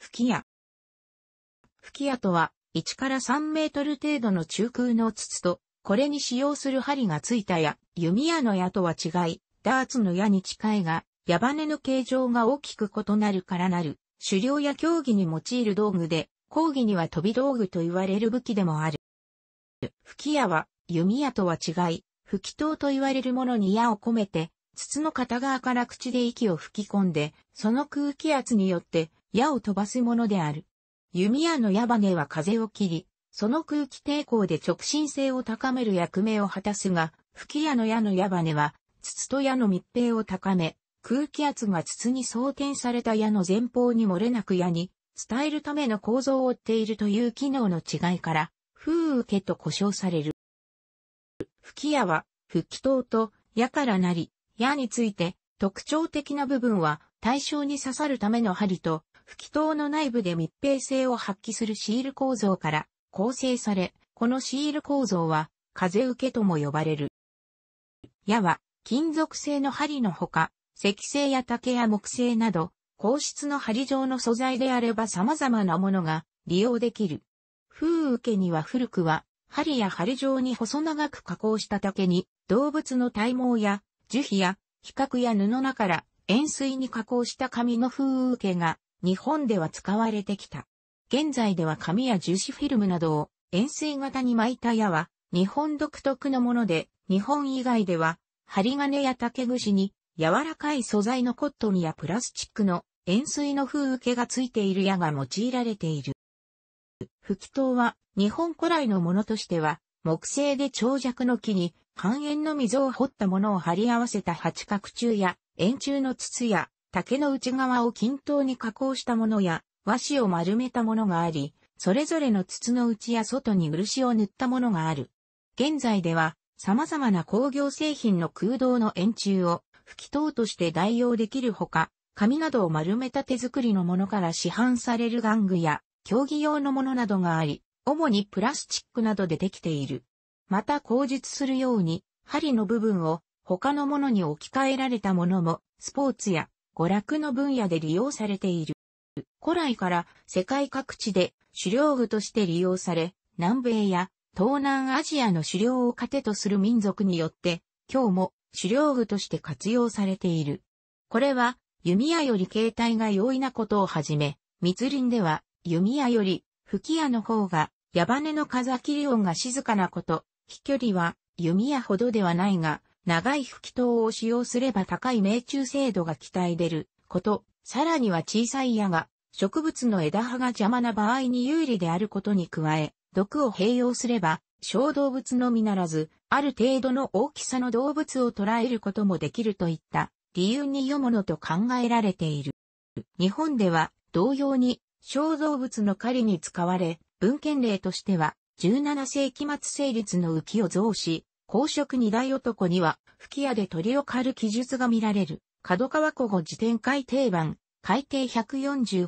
吹き矢。吹き矢とは、1から3メートル程度の中空の筒と、これに使用する針がついた矢、弓矢の矢とは違い、ダーツの矢に近いが、矢羽の形状が大きく異なるからなる、狩猟や競技に用いる道具で、講義には飛び道具と言われる武器でもある。吹き矢は、弓矢とは違い、吹き筒と言われるものに矢を込めて、筒の片側から口で息を吹き込んで、その空気圧によって矢を飛ばすものである。弓矢の矢羽は風を切り、その空気抵抗で直進性を高める役目を果たすが、吹き矢の矢の矢羽は、筒と矢の密閉を高め、空気圧が筒に装填された矢の前方に漏れなく矢に、伝えるための構造を追っているという機能の違いから、風受けと呼称される。吹き矢は、吹き塔と矢からなり、矢について特徴的な部分は対象に刺さるための針と吹き筒の内部で密閉性を発揮するシール構造から構成され、このシール構造は風受けとも呼ばれる。矢は金属製の針のほか、石製や竹や木製など、硬質の針状の素材であれば様々なものが利用できる。風受けには古くは、針や針状に細長く加工した竹に、動物の体毛や樹皮や、皮革や布なから塩水に加工した紙の風受けが日本では使われてきた。現在では紙や樹脂フィルムなどを円錐型に巻いた矢は日本独特のもので、日本以外では針金や竹串に柔らかい素材のコットンやプラスチックの円錐の風受けがついている矢が用いられている。吹き塔は日本古来のものとしては木製で長尺の木に半円の溝を掘ったものを貼り合わせた八角柱や円柱の筒や竹の内側を均等に加工したものや、和紙を丸めたものがあり、それぞれの筒の内や外に漆を塗ったものがある。現在では、様々な工業製品の空洞の円柱を吹き塔として代用できるほか、紙などを丸めた手作りのものから市販される玩具や競技用のものなどがあり、主にプラスチックなどでできている。また口述するように、針の部分を他のものに置き換えられたものも、スポーツや娯楽の分野で利用されている。古来から世界各地で狩猟具として利用され、南米や東南アジアの狩猟を糧とする民族によって、今日も狩猟具として活用されている。これは弓矢より形態が容易なことをはじめ、密林では弓矢より吹き矢の方が矢羽の風切り音が静かなこと、飛距離は弓矢ほどではないが、長い吹き塔を使用すれば高い命中精度が期待出ること、さらには小さい矢が植物の枝葉が邪魔な場合に有利であることに加え、毒を併用すれば小動物のみならず、ある程度の大きさの動物を捉えることもできるといった理由によものと考えられている。日本では同様に小動物の狩りに使われ、文献例としては17世紀末成立の浮世増し、公職二大男には、吹き矢で鳥を狩る記述が見られる。角川古語辞典改定版、改訂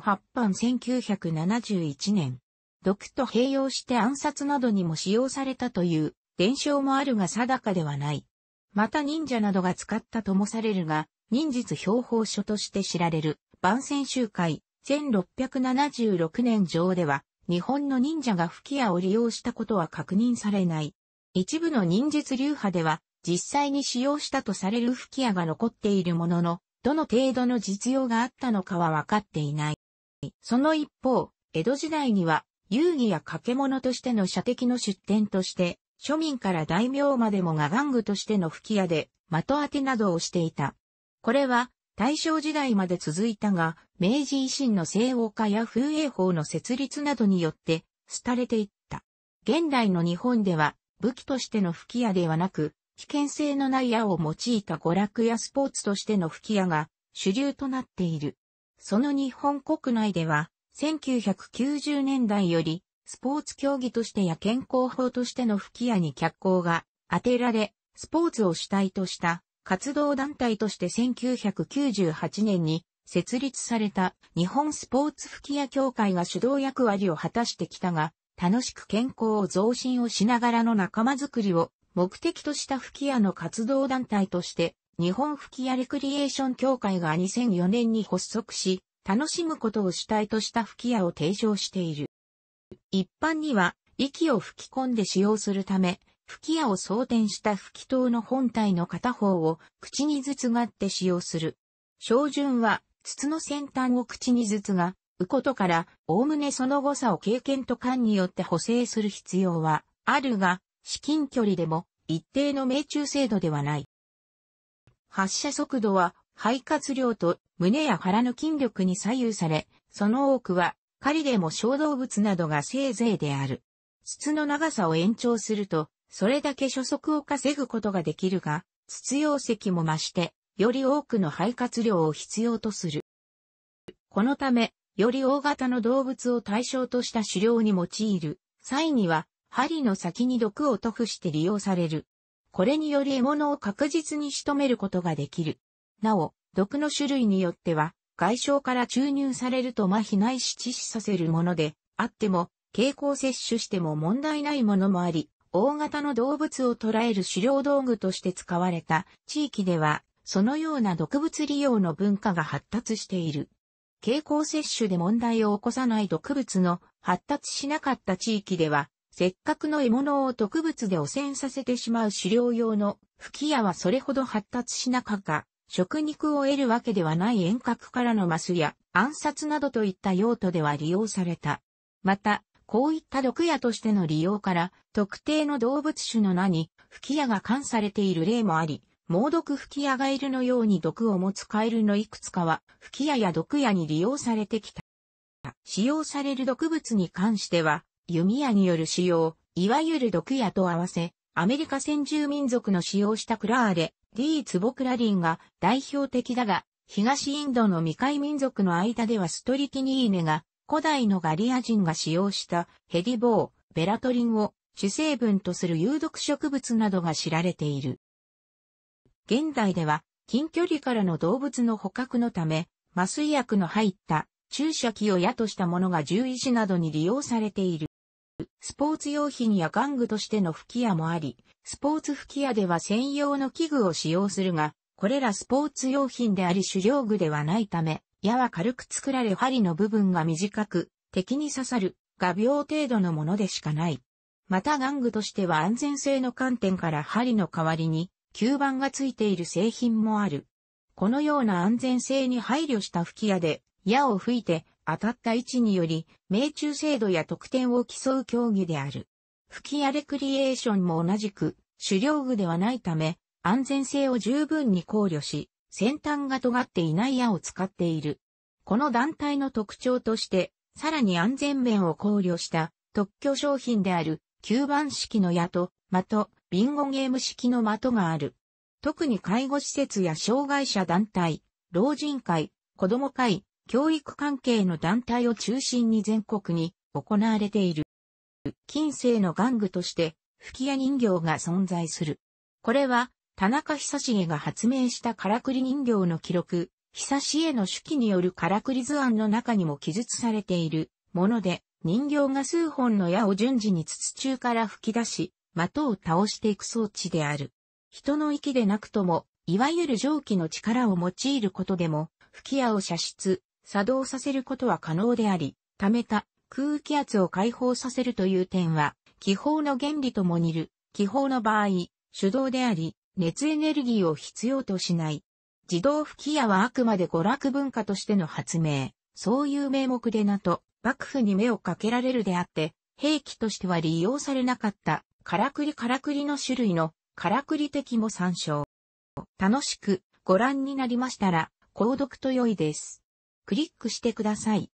148版1971年。毒と併用して暗殺などにも使用されたという伝承もあるが定かではない。また忍者などが使ったともされるが、忍術標本書として知られる番宣集会1676年上では、日本の忍者が吹き矢を利用したことは確認されない。一部の忍術流派では、実際に使用したとされる吹き矢が残っているものの、どの程度の実用があったのかは分かっていない。その一方、江戸時代には、遊戯や掛け物としての射的の出典として、庶民から大名までもが玩具としての吹き矢で、的当てなどをしていた。これは、大正時代まで続いたが、明治維新の西欧化や風営法の設立などによって、廃れていった。現代の日本では、武器としての吹き矢ではなく、危険性のない矢を用いた娯楽やスポーツとしての吹き矢が主流となっている。その日本国内では、1990年代より、スポーツ競技としてや健康法としての吹き矢に脚光が当てられ、スポーツを主体とした活動団体として1998年に設立された日本スポーツ吹き矢協会が主導役割を果たしてきたが、楽しく健康を増進をしながらの仲間づくりを目的とした吹き矢の活動団体として、日本吹き矢レクリエーション協会が2004年に発足し、楽しむことを主体とした吹き矢を提唱している。一般には、息を吹き込んで使用するため、吹き矢を装填した吹き筒の本体の片方を口にずつがって使用する。照準は、筒の先端を口にずつが、うことから、おおむねその誤差を経験と感によって補正する必要はあるが、至近距離でも一定の命中精度ではない。発射速度は肺活量と胸や腹の筋力に左右され、その多くは狩りでも小動物などがせいぜいである。筒の長さを延長すると、それだけ初速を稼ぐことができるが、筒容積も増して、より多くの肺活量を必要とする。このため、より大型の動物を対象とした狩猟に用いる際には、針の先に毒を塗布して利用される。これにより獲物を確実に仕留めることができる。なお、毒の種類によっては、外傷から注入されると麻痺ないし致死させるもので、あっても、経口摂取しても問題ないものもあり、大型の動物を捕らえる狩猟道具として使われた地域では、そのような毒物利用の文化が発達している。経口摂取で問題を起こさない毒物の発達しなかった地域では、せっかくの獲物を毒物で汚染させてしまう狩猟用の吹き矢はそれほど発達しなかった。食肉を得るわけではない遠隔からのマスや暗殺などといった用途では利用された。また、こういった毒矢としての利用から、特定の動物種の名に吹き矢が冠されている例もあり、猛毒吹き矢ガエルのように毒を持つカエルのいくつかは、吹き矢や毒矢に利用されてきた。使用される毒物に関しては、弓矢による使用、いわゆる毒矢と合わせ、アメリカ先住民族の使用したクラーレ、D ツボクラリンが代表的だが、東インドの未開民族の間ではストリキニーネが、古代のガリア人が使用したヘィボー、ベラトリンを主成分とする有毒植物などが知られている。現代では近距離からの動物の捕獲のため、麻酔薬の入った注射器を矢としたものが獣医師などに利用されている。スポーツ用品や玩具としての吹き矢もあり、スポーツ吹き矢では専用の器具を使用するが、これらスポーツ用品であり狩猟具ではないため、矢は軽く作られ針の部分が短く、敵に刺さる、画鋲程度のものでしかない。また玩具としては安全性の観点から針の代わりに、吸盤がついている製品もある。このような安全性に配慮した吹き矢で、矢を吹いて当たった位置により、命中精度や得点を競う競技である。吹き矢レクリエーションも同じく、狩猟具ではないため、安全性を十分に考慮し、先端が尖っていない矢を使っている。この団体の特徴として、さらに安全面を考慮した特許商品である吸盤式の矢と、的、ビンゴゲーム式の的がある。特に介護施設や障害者団体、老人会、子供会、教育関係の団体を中心に全国に行われている。近世の玩具として吹き矢人形が存在する。これは田中久重が発明したからくり人形の記録、久への手記によるからくり図案の中にも記述されているもので、人形が数本の矢を順次に筒中から吹き出し、的を倒していく装置である。人の息でなくとも、いわゆる蒸気の力を用いることでも、吹き矢を射出、作動させることは可能であり、溜めた空気圧を解放させるという点は、気泡の原理とも似る、気泡の場合、手動であり、熱エネルギーを必要としない。自動吹き矢はあくまで娯楽文化としての発明、そういう名目でなと、幕府に目をかけられるであって、兵器としては利用されなかったからくりからくりの種類のからくり的も参照。楽しくご覧になりましたら、購読と良いです。クリックしてください。